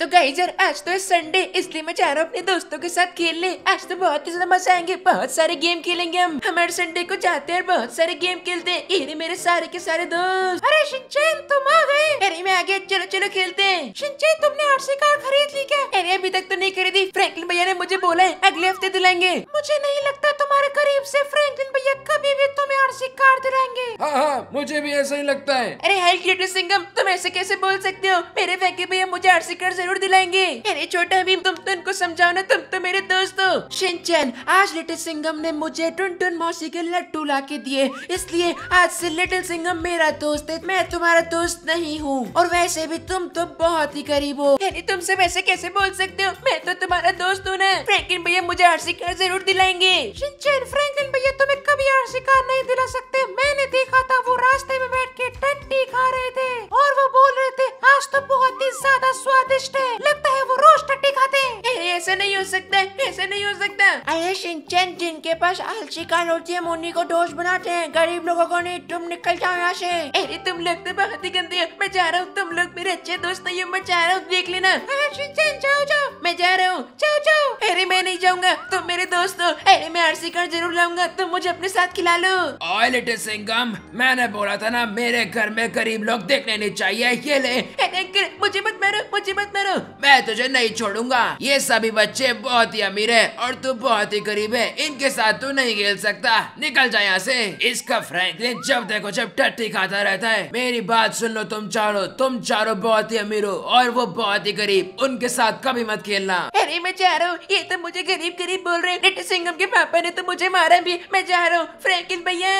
तो गई जर आज तो संडे इसलिए मैं चाह रहा हूँ अपने दोस्तों के साथ खेलने आज तो बहुत ही ज्यादा मजा आएंगे बहुत सारे गेम खेलेंगे हम हमारे संडे को जाते हैं बहुत सारे गेम खेलते हैं मेरे सारे के सारे दोस्त अरे सिंचन तुम आ गए अरे मैं आ गया चलो चलो खेलते हैं सिंचन तुमने आठ से कार खरीद ली क्या अरे अभी तक तो नहीं खरीदी फ्रैंकलिन भैया ने मुझे बोला है अगले हफ्ते दिलाएंगे मुझे नहीं लगता तुम्हारे करीब ऐसी फ्रैंकलिन भैया कभी भी तुम्हें आठ से कार दिलाएंगे हाँ, हाँ, मुझे भी ऐसा ही लगता है अरे हाई सिंगम तुम ऐसे कैसे बोल सकते हो मेरे फैंकी भैया मुझे आठ से कार जरूर दिलाएंगे अरे छोटा भीम तुम तो उनको समझाओ ना तुम तो मेरे दोस्त हो शिनचैन आज लिटिल सिंगम ने मुझे टुन टुन मौसी के लट्टू ला के दिए इसलिए आज से लिटिल सिंगम मेरा दोस्त है मैं तुम्हारा दोस्त नहीं हूँ और वैसे भी तुम तो बहुत ही गरीब हो अरे तुम ऐसी वैसे कैसे बोल सकते हो मैं तो तुम्हारा दोस्त हूँ ना फ्रैंकलिन भैया मुझे आरसी कार जरूर दिलाएंगे शिनचैन फ्रैंकलिन भैया तुम्हें कभी आरसी कार नहीं दिला सकते मैंने देखा था वो रास्ते में बैठ के टट्टी खा रहे थे ज्यादा स्वादिष्ट है लगता है वो रोज टट्टी खाते हैं ऐसा नहीं हो सकता ऐसे नहीं हो सकता अरे सिंचन जिनके पास आलसी कार होती है मुन्नी को दोष बनाते हैं गरीब लोगों को नहीं तुम निकल जाओ यहाँ से अरे तुम लोग तो बहुत ही गंदे मैं जा रहा हूँ तुम लोग मेरे अच्छे दोस्त नहीं हूँ मैं जा रहा हूँ देख लेना सिंचन जाओ जाओ मैं जा रहा हूँ जाओ जाओ अरे मैं नहीं जाऊँगा तुम मेरे दोस्त हो अरे मैं आरसी कार जरूर लाऊंगा तुम मुझे अपने साथ खिला लो ओए लिटिल सिंगम मैंने बोला था ना मेरे घर में गरीब लोग देखने नहीं चाहिए ये ले मुझे मत मारो मुझे मत मारो मैं तुझे नहीं छोड़ूंगा ये सभी बच्चे बहुत ही अमीर है और तू बहुत ही गरीब है इनके साथ तू नहीं खेल सकता निकल जाए यहाँ से इसका फ्रैंकलिन जब देखो जब टट्टी खाता रहता है मेरी बात सुन लो तुम चारो तुम चारो बहुत ही अमीर हो और वो बहुत ही गरीब उनके साथ कभी मत खेलना अरे मैं जा रहा हूँ ये तो मुझे गरीब गरीब बोल रहे लिटिल सिंगम के पापा ने तो मुझे मारा भी मैं जा रहा हूँ फ्रैंकलिन भैया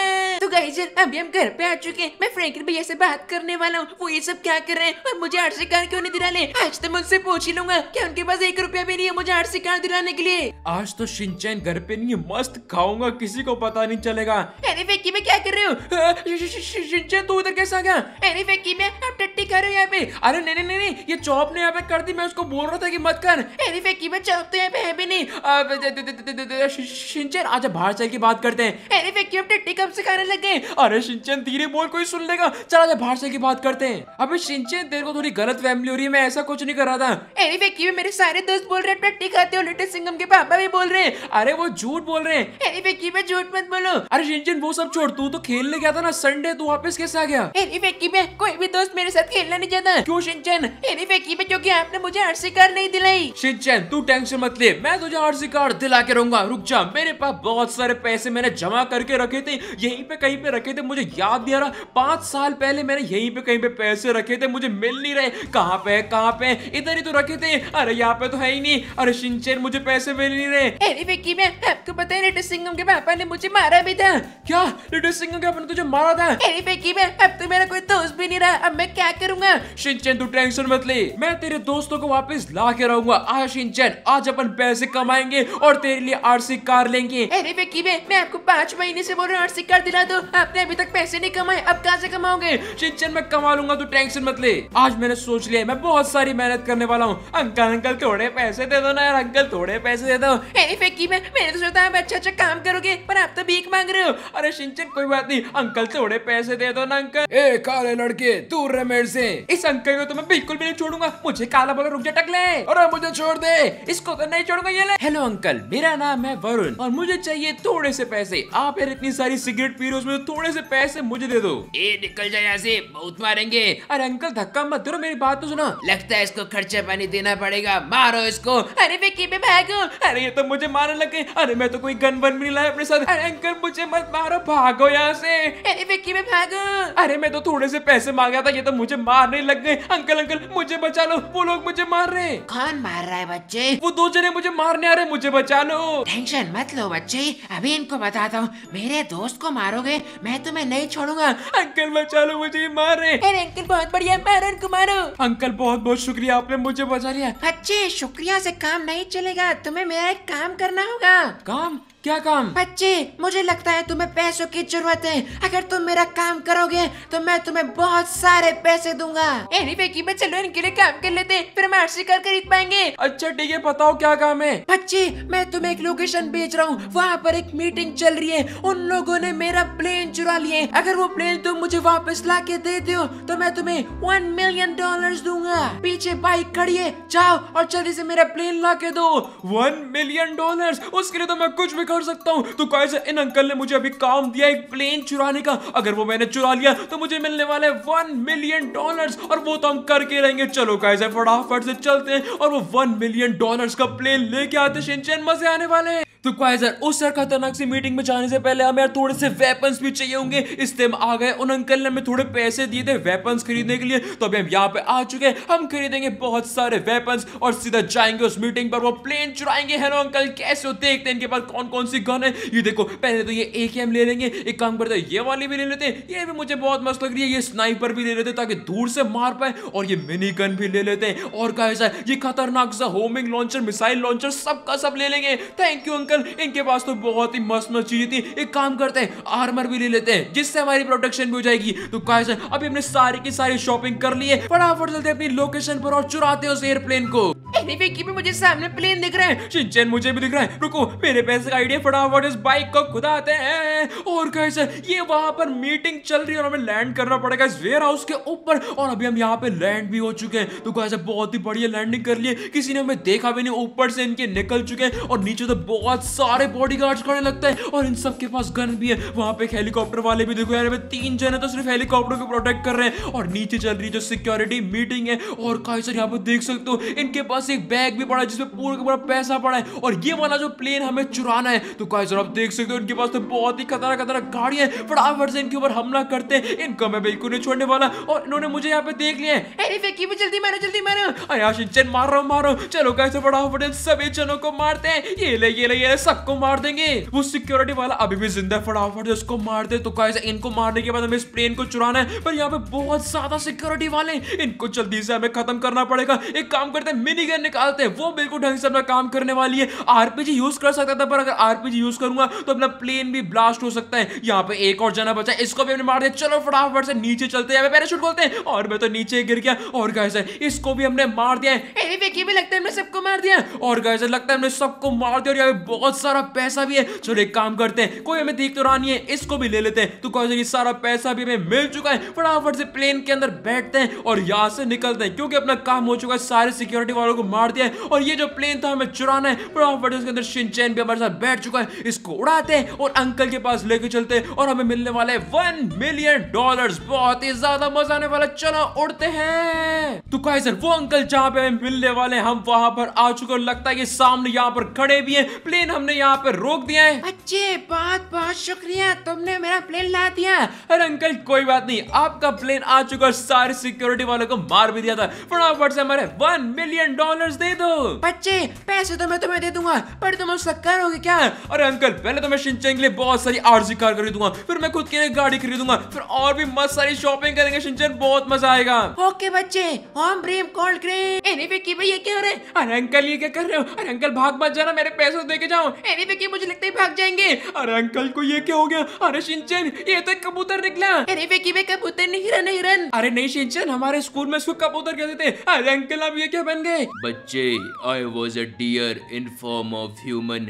तो जी अभी हम घर पे आ चुके हैं मैं फ्रैंकलिन भैया से बात करने वाला हूँ वो ये सब क्या कर रहे हैं और मुझे आठ से कार क्यों नहीं दिला ले आज तो मुझसे पूछ ही लूंगा क्या उनके पास एक रुपया भी नहीं है मुझे आठ से कार दिलाने के लिए आज तो सिंचैन घर पे नहीं मस्त खाऊंगा किसी को पता नहीं चलेगा अरे फेंकी में क्या कर रहे हो हाँ, शिनचैन तू इधर कैसे आ गया अरे फेंकी में आप टट्टी कर रहे हो यहाँ पे अरे नहीं नहीं नहीं ये चौप ने यहाँ पे कर दी मैं उसको बोल रहा था कि मत कर एनी फेकी में चौप तो यहाँ पे है भी नहीं शिनचैन आजा बाहर चल के बात करते हैं एनी फेकी में टट्टी कब से खाने लग गए अरे सिंचैन धीरे बोल कोई सुन लेगा चल आजा बाहर चल के बात करते हैं अबे सिंचैन तेरे को थोड़ी गलत फैमिली हो रही है मैं ऐसा कुछ नहीं कर रहा था एनी फेकी में मेरे सारे दोस्त बोल रहे हैं टट्टी खाते हो लिटिल सिंह शिनजन के पापा भी बोल रहे हैं अरे वो झूठ बोल रहे हैं फेकी में झूठ मत बोलो अरे रिंजन वो सब छोड़ तू तो खेलने गया था ना संडे तू वापस कैसे आ गया फेकी में कोई भी दोस्त मेरे साथ खेलने नहीं जाता क्यों शिनचन फेकी में क्योंकि आपने मुझे आरसी कार नहीं दिलाई सिंचन तू टेंशन मत ले मैं तुझे आरसी कार दिला के रहूंगा रुक जा मेरे पास बहुत सारे पैसे मैंने जमा करके रखे थे यहीं पे कहीं पे रखे थे मुझे याद नहीं आ रहा पांच साल पहले मैंने यहीं पे कहीं पे पैसे रखे थे मुझे मिल नहीं रहे कहाँ पे कहाँ पे इधर ही तो रखे थे अरे यहाँ पे तो है ही नहीं अरे शिनचैन मुझे पैसे पैसे मिल नहीं रहे अरे विक्की मैं आपको पता है लिटिल सिंघम के पापा ने मुझे मारा भी था क्या लिटिल सिंघम के अपन तुझे मारा था अरे विक्की मैं अब तो मेरा कोई दोस्त भी नहीं रहा अब मैं क्या करूंगा शिनचैन तू टेंशन मत ले मैं तेरे दोस्तों को वापस ला के रहूंगा आज शिनचैन आज अपन पैसे कमाएंगे और तेरे लिए आरसी कार लेंगे अरे विक्की मैं मैं आपको पाँच महीने से बोल रहा हूँ आरसी कार दिला दो आपने अभी तक पैसे नहीं कमाए अब कहाँ से कमाओगे शिनचैन मैं कमा लूंगा तू टेंशन मत ले आज मैंने सोच लिया मैं बहुत सारी मेहनत करने वाला हूँ अंकल अंकल थोड़े पैसे दे दो ना यार अंकल थोड़े पैसे देता हूँ अरे फेंकी मैं मैंने तो सोचा आप अच्छा अच्छा काम करोगे पर आप तो भीख मांग रहे हो अरे सिंचन कोई बात नहीं अंकल थोड़े पैसे दे दो ना अंकल ए काले लड़के तू रहे मेरे से इस अंकल को तो मैं बिल्कुल भी नहीं छोड़ूंगा मुझे काला बोला रुक जा टकले और मुझे छोड़ दे इसको तो नहीं छोड़ूंगा ये हेलो अंकल मेरा नाम है वरुण और मुझे चाहिए थोड़े से पैसे आप यार इतनी सारी सिगरेट पी रहे हो उसमें तो थोड़े से पैसे मुझे दे दो ए निकल जाए यहाँ से बहुत मारेंगे अरे अंकल धक्का मत दो मेरी बात तो सुनो लगता है इसको खर्चा पानी देना पड़ेगा मारो इसको अरे विक्की में भागो अरे ये तो मुझे मारने लग गए अरे मैं तो कोई गन बन भी नहीं लाया अपने साथ अरे अंकल मुझे मत मारो भागो यहाँ से अरे विक्की में भागो अरे मैं तो थोड़े से पैसे मांगा था ये तो मुझे मारने लग गए अंकल अंकल मुझे बचा लो वो लोग मुझे मार रहे कौन मार रहा है बच्चे वो दो जने मुझे मारने आ रहे मुझे बचा लो टेंशन मत लो बच्चे अभी इनको बताता हूँ मेरे दोस्त को मारोगे मैं तुम्हें नहीं छोड़ूंगा अंकल बचा लो मुझे मार रहे अरे अंकल बहुत बढ़िया मारो उनको मारो अंकल बहुत बहुत शुक्रिया आपने मुझे बचा लिया बच्चे शुक्रिया से काम नहीं चलेगा तो तुम्हें मेरा एक काम करना होगा काम क्या काम बच्चे मुझे लगता है तुम्हें पैसों की जरूरत है अगर तुम मेरा काम करोगे तो मैं तुम्हें बहुत सारे पैसे दूंगा एनीवे की मैं चलो इनके लिए काम कर लेते फिर हम आरसी कर खरीद पाएंगे अच्छा ठीक है बताओ क्या काम है बच्चे मैं तुम्हें एक लोकेशन भेज रहा हूँ वहाँ पर एक मीटिंग चल रही है उन लोगो ने मेरा प्लेन चुरा लिए अगर वो प्लेन तुम मुझे वापस ला के दे दो तो मैं तुम्हें वन मिलियन डॉलर दूंगा पीछे बाइक खड़ी जाओ और जल्दी ऐसी मेरा प्लेन ला के दो वन मिलियन डॉलर उसके लिए तो मैं कुछ भी कर सकता हूँ तो कैसे इन अंकल ने मुझे अभी काम दिया एक प्लेन चुराने का अगर वो मैंने चुरा लिया तो मुझे मिलने वाला है वन मिलियन डॉलर्स और वो तो हम करके रहेंगे चलो कैसे फटाफट से चलते हैं और वो वन मिलियन डॉलर्स का प्लेन लेके आते मजे आने वाले हैं तो क्वाइज यार उस यार खतरनाक सी मीटिंग में जाने से पहले हमें यार थोड़े से वेपन्स भी चाहिए होंगे इस टाइम आ गए उन अंकल ने हमें थोड़े पैसे दिए थे वेपन्स खरीदने के लिए तो अभी हम यहाँ पे आ चुके हैं हम खरीदेंगे बहुत सारे वेपन्स और सीधा जाएंगे उस मीटिंग पर वो प्लेन चुराएंगे है ना अंकल कैसे हो देखते हैं इनके पास कौन कौन सी गन है ये देखो पहले तो ये ए ले लेंगे एक काम करते हैं ये वाली भी ले लेते हैं ये भी मुझे बहुत मस्त लग रही है ये स्नाइपर भी ले लेते हैं ताकि दूर से मार पाए और ये मिनी गन भी ले लेते हैं और कहा ये खतरनाक सा होमिंग लॉन्चर मिसाइल लॉन्चर सबका सब ले लेंगे थैंक यू अंकल अंकल इनके पास तो बहुत ही मस्त मस्त चीजें थी एक काम करते हैं आर्मर भी ले लेते हैं जिससे हमारी प्रोटेक्शन भी हो जाएगी तो कहा अभी हमने सारी की सारी शॉपिंग कर ली है फटाफट चलते अपनी लोकेशन पर और चुराते हैं उस एयरप्लेन को कहते हुए कि भी मुझे सामने प्लेन दिख रहा है शिनचैन मुझे भी दिख रहा है रुको मेरे पैसे का आइडिया फटाफट इस बाइक को खुदाते हैं और कैसे ये वहां पर मीटिंग चल रही है और हमें लैंड करना पड़ेगा इस वेयर हाउस के ऊपर और अभी हम यहाँ पे लैंड भी हो चुके हैं तो कैसे बहुत ही बढ़िया लैंडिंग कर लिए किसी ने हमें देखा भी नहीं ऊपर से इनके निकल चुके हैं और नीचे तो बहुत सारे बॉडी गार्ड्स खड़े लगते हैं और इन सबके पास गन भी है वहां पे हेलीकॉप्टर वाले भी देखो यार तीन जन है तो सिर्फ हेलीकॉप्टर को प्रोटेक्ट कर रहे हैं और नीचे चल रही जो सिक्योरिटी मीटिंग है और कैसे यहाँ पे देख सकते हो इनके पास एक एक बैग भी पड़ा है जिसमें पूरा का पूरा पैसा पड़ा है और ये वाला जो प्लेन हमें चुराना है तो कहा आप देख सकते हो इनके पास तो बहुत ही खतरा खतरा गाड़ी है फटाफट से इनके ऊपर हमला करते हैं इनको मैं बिल्कुल नहीं छोड़ने वाला और इन्होंने मुझे यहाँ पे देख लिया है अरे फेंकी जल्दी मैंने जल्दी मैंने अरे यार शिनचैन मार रहा हूँ मारो चलो कैसे तो फटाफट इन सभी जनों को मारते हैं ये ले ये ले ये सबको मार देंगे वो सिक्योरिटी वाला अभी भी जिंदा फटाफट उसको मार दे तो कैसे इनको मारने के बाद हमें इस प्लेन को चुराना है पर यहाँ पे बहुत ज्यादा सिक्योरिटी वाले इनको जल्दी से हमें खत्म करना पड़ेगा एक काम करते हैं मिनी निकालते हैं वो बिल्कुल ढंग से अपना काम करने वाली है आरपीजी यूज कर सकता था पर अगर आरपीजी यूज करूंगा तो अपना प्लेन भी ब्लास्ट हो सकता है यहाँ पे एक और जना बचा इसको भी हमने मार दिया चलो फटाफट से नीचे चलते हैं पैराशूट खोलते हैं और मैं तो नीचे गिर गया और गाय इसको भी हमने मार दिया है भी लगता है हमने सबको मार दिया और गाय लगता है हमने सबको मार दिया और यहाँ पे बहुत सारा पैसा भी है चलो एक काम करते हैं कोई हमें देख तो रहा नहीं है इसको भी ले लेते हैं तो गाय ये सारा पैसा भी हमें मिल चुका है फटाफट से प्लेन के अंदर बैठते हैं और यहाँ से निकलते हैं क्योंकि अपना काम हो चुका है सारे सिक्योरिटी वालों को मार दिया है और ये जो प्लेन था हमें चुराना है फटाफट उसके अंदर शिनचैन भी हमारे साथ बैठ चुका है इसको उड़ाते हैं और अंकल के पास लेके चलते हैं और हमें मिलने वाला है वन मिलियन डॉलर बहुत ही ज्यादा मजा आने वाला चलो उड़ते हैं तो कहा सर वो अंकल जहाँ पे हमें मिलने वाले हम वहाँ पर आ चुके और लगता है कि सामने यहाँ पर खड़े भी है प्लेन हमने यहाँ पर रोक दिया है अच्छे बहुत बहुत शुक्रिया तुमने मेरा प्लेन ला दिया अरे अंकल कोई बात नहीं आपका प्लेन आ चुका और सारे सिक्योरिटी वालों को मार भी दिया था फटाफट से हमारे वन मिलियन डॉलर डॉलर्स दे दो बच्चे पैसे तो मैं तुम्हें दे दूंगा पर तुम उसका करोगे क्या अरे अंकल पहले तो मैं शिनचैन के लिए बहुत सारी आरसी कार खरीदूंगा फिर मैं खुद के लिए गाड़ी खरीदूंगा फिर और भी मस्त सारी शॉपिंग करेंगे सिंचन बहुत मजा आएगा ओके बच्चे हम ब्रेम कॉल ग्रेम एनी विकी भैया क्या हो रहे अरे अंकल ये क्या कर रहे हो अरे अंकल भाग मत जाना मेरे पैसे दे के जाओ एनी विकी मुझे लगता है भाग जाएंगे अरे अंकल को ये क्या हो गया अरे शिनचैन ये तो कबूतर निकला अरे विकी भाई कबूतर नहीं हिरन हिरन अरे नहीं सिंचन हमारे स्कूल में इसको कबूतर कहते थे अरे अंकल अब ये क्या बन गए बच्चे I was a deer in form of human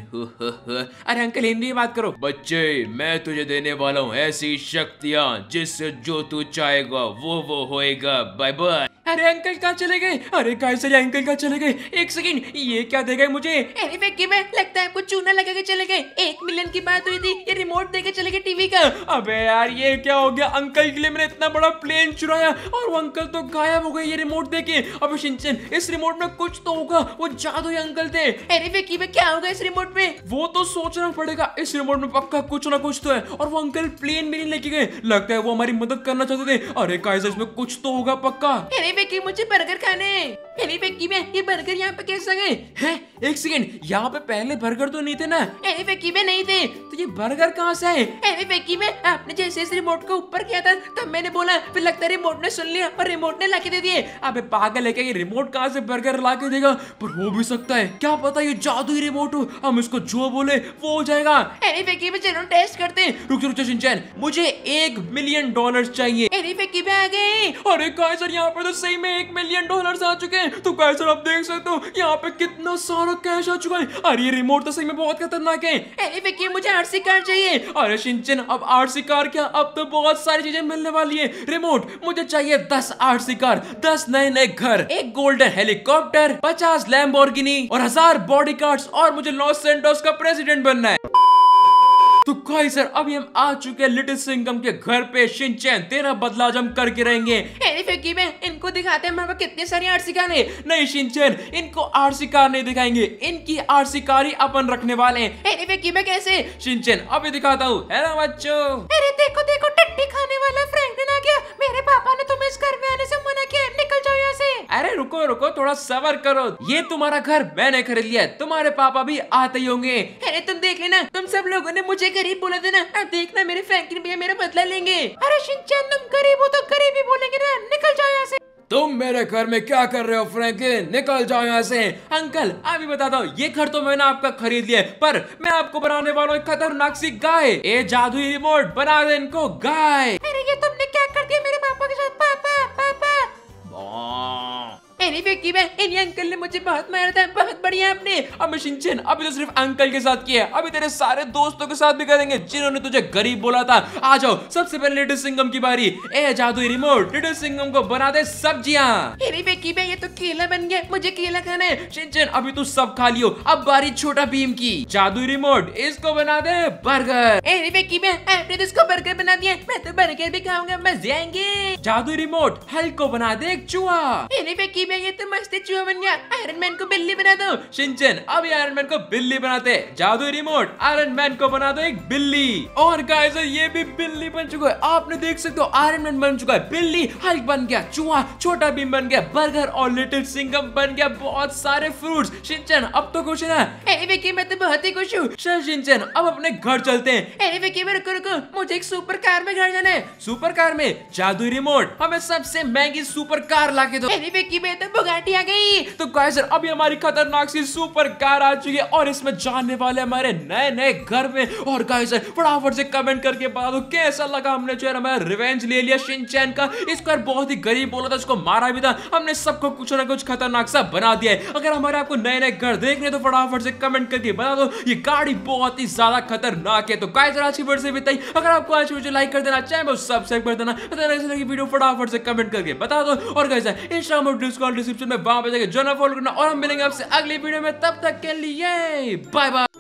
अरे अंकल हिंदी में बात करो बच्चे मैं तुझे देने वाला हूँ ऐसी शक्तियाँ जिससे जो तू चाहेगा वो वो होएगा बाय बाय अरे अंकल कहाँ चले गए अरे गाइस अरे अंकल कहाँ चले गए एक सेकंड ये क्या दे गए मुझे अरे में लगता है कुछ चूना लगा के चले गए एक मिलियन की बात हुई थी ये रिमोट दे के चले गए टीवी का अबे यार ये क्या हो गया अंकल के लिए मैंने इतना बड़ा प्लेन चुराया और वो अंकल तो गायब हो गए ये रिमोट दे के अब शिनचन इस रिमोट में कुछ तो होगा वो जादुई अंकल थे अरे वेकी में क्या होगा इस रिमोट में वो तो सोचना पड़ेगा इस रिमोट में पक्का कुछ ना कुछ तो है और वो अंकल प्लेन में नहीं लेके गए लगता है वो हमारी मदद करना चाहते थे अरे गाइस इसमें कुछ तो होगा पक्का अरे में मुझे बर्गर खाने में ये बर्गर यहाँ पे कैसे गए हैं एक सेकेंड यहाँ पे पहले बर्गर तो नहीं थे ना एवी फेकी में नहीं थे तो ये बर्गर कहाँ से है एवी फेकी में आपने जैसे इस रिमोट को ऊपर किया था तब मैंने बोला फिर लगता है रिमोट ने सुन लिया और रिमोट ने लाके दे दिए अबे पागल है क्या ये रिमोट कहाँ से बर्गर ला के देगा पर हो भी सकता है क्या पता ये जादू रिमोट हो हम इसको जो बोले वो हो जाएगा एवी फेकी में चलो टेस्ट करते हैं रुक रुक सिंचन मुझे एक मिलियन डॉलर चाहिए एवी फेकी में आ गए अरे गाइस और यहाँ पर तो सही में एक मिलियन डॉलर आ चुके हैं तो कैसे आप देख सकते हो यहाँ पे कितना सारा कैश आ चुका है अरे ये रिमोट तो सही में बहुत खतरनाक है ए, विक्की मुझे आरसी कार चाहिए अरे सिंचन अब आरसी कार क्या अब तो बहुत सारी चीजें मिलने वाली है रिमोट मुझे चाहिए दस आरसी कार दस नए नए घर एक गोल्डन हेलीकॉप्टर पचास लैम्बोर्गिनी और हजार बॉडी और मुझे लॉस सेंटोस का प्रेसिडेंट बनना है तो कई सर अभी हम आ चुके हैं लिटिल सिंगम के घर पे शिनचैन तेरा बदला हम करके रहेंगे में इनको दिखाते हैं हमारे कितने सारे आरसिकार है नहीं शिनचैन इनको आरसिकार नहीं दिखाएंगे इनकी आरसिकार ही अपन रखने वाले हैं फेंकी में कैसे शिनचैन अभी दिखाता हूँ है ना बच्चों अरे देखो देखो टट्टी खाने वाला फ्रैंकलिन आ गया मेरे पापा ने तुम्हें इस घर में आने से मना किया निकल जाओ यहाँ से अरे रुको रुको थोड़ा सबर करो ये तुम्हारा घर मैंने खरीद लिया तुम्हारे पापा भी आते ही होंगे अरे तुम देख लेना तुम सब लोगों ने मुझे गरीब बोला था ना अब देखना मेरे फ्रैंकलिन भैया मेरा बदला लेंगे अरे शिनचैन तुम गरीब हो तो गरीब ही बोलेंगे ना निकल जाओ यहाँ से तुम मेरे घर में क्या कर रहे हो फ्रैंकलिन निकल जाओ यहाँ से अंकल अभी बता दो ये घर तो मैंने आपका खरीद लिया पर मैं आपको बनाने वाला हूँ खतरनाक सी गाय ए जादुई रिमोट बना दे इनको गाय अरे ये तुमने क्या कर दिया मेरे पापा के साथ पापा पापा अरे फेकी इन अंकल ने मुझे बहुत मारा था बहुत बढ़िया आपने अब शिनचैन अभी तो सिर्फ अंकल के साथ किया अभी तेरे सारे दोस्तों के साथ भी करेंगे जिन्होंने तुझे गरीब बोला था आ जाओ सबसे पहले लिटिल सिंगम की बारी ए जादू रिमोट लिटिल सिंगम को बना दे सब्जियां एनीवे फेकी ये तो केला बन गया मुझे केला खाना है शिनचैन अभी तू सब खा लियो अब बारी छोटा भीम की जादू रिमोट इसको बना दे बर्गर एनीवे फेकी आपने तो इसको बर्गर बना दिया मैं तो बर्गर भी खाऊंगा मजे आएंगे जादू रिमोट हल्क को बना दे चूहा एनीवे फेकी मैं ये तो मस्त चूहा बन गया आयरन मैन को बिल्ली बना दो सिंचन अब आयरन मैन को बिल्ली बनाते जादू रिमोट आयरन मैन को बना दो एक बिल्ली और गाइस ये भी बिल्ली बन चुका है आपने देख सकते हो आयरन मैन बन चुका है बिल्ली हल्क बन गया चूहा छोटा भीम बन गया बर्गर और लिटिल सिंगम बन गया बहुत सारे फ्रूट सिंचन अब तो खुश है ए विकी मैं तो बहुत ही खुश हूँ सिंचन अब अपने घर चलते हैं ए विकी रुको मुझे एक सुपर कार में घर जाना है सुपर कार में जादू रिमोट हमें सबसे महंगी सुपर कार ला के दो विकी मैं एकदम बुगाटी आ गई तो गाइजर अभी हमारी खतरनाक सी सुपर कार आ चुकी है और इसमें जाने वाले हमारे नए नए घर में और गाइजर फटाफट से कमेंट करके बता दो कैसा लगा हमने जो है हमारा रिवेंज ले लिया शिनचैन का इसको बहुत ही गरीब बोला था उसको मारा भी था हमने सबको कुछ ना कुछ खतरनाक सा बना दिया है अगर हमारे आपको नए नए घर देखने तो फटाफट से कमेंट करके बता दो ये गाड़ी बहुत ही ज्यादा खतरनाक है तो गाइजर आज की वीडियो से बिताई अगर आपको आज वीडियो लाइक कर देना चाहे वो सब्सक्राइब कर देना वीडियो तो फटाफट से कमेंट करके बता दो और गाइस इंस्टाग्राम और डिस्क्रिप्शन में वहां पर जाकर जो ना फॉलो करना और हम मिलेंगे आपसे अगली वीडियो में तब तक के लिए बाय बाय